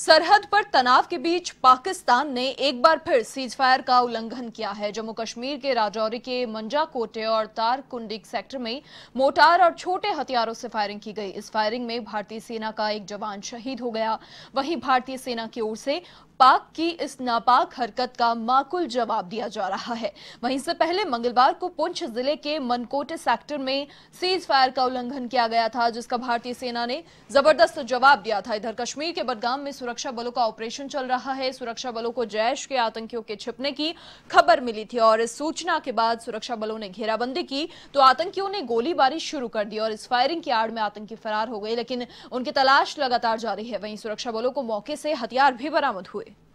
सरहद पर तनाव के बीच पाकिस्तान ने एक बार फिर सीजफायर का उल्लंघन किया है जम्मू कश्मीर के राजौरी के मंजा कोटे और तार कुंडिक सेक्टर में मोटार और छोटे हथियारों से फायरिंग की गई इस फायरिंग में भारतीय सेना का एक जवान शहीद हो गया वहीं भारतीय सेना की ओर से पाक की इस नापाक हरकत का माकुल जवाब दिया जा रहा है वहीं से पहले मंगलवार को पुंछ जिले के मनकोटे सेक्टर में सीज फायर का उल्लंघन किया गया था जिसका भारतीय सेना ने जबरदस्त जवाब दिया था इधर कश्मीर के बडगाम में सुरक्षा बलों का ऑपरेशन चल रहा है सुरक्षा बलों को जैश के आतंकियों के छिपने की खबर मिली थी और इस सूचना के बाद सुरक्षा बलों ने घेराबंदी की तो आतंकियों ने गोलीबारी शुरू कर दी और इस फायरिंग की आड़ में आतंकी फरार हो गए लेकिन उनकी तलाश लगातार जारी है वहीं सुरक्षा बलों को मौके से हथियार भी बरामद हुए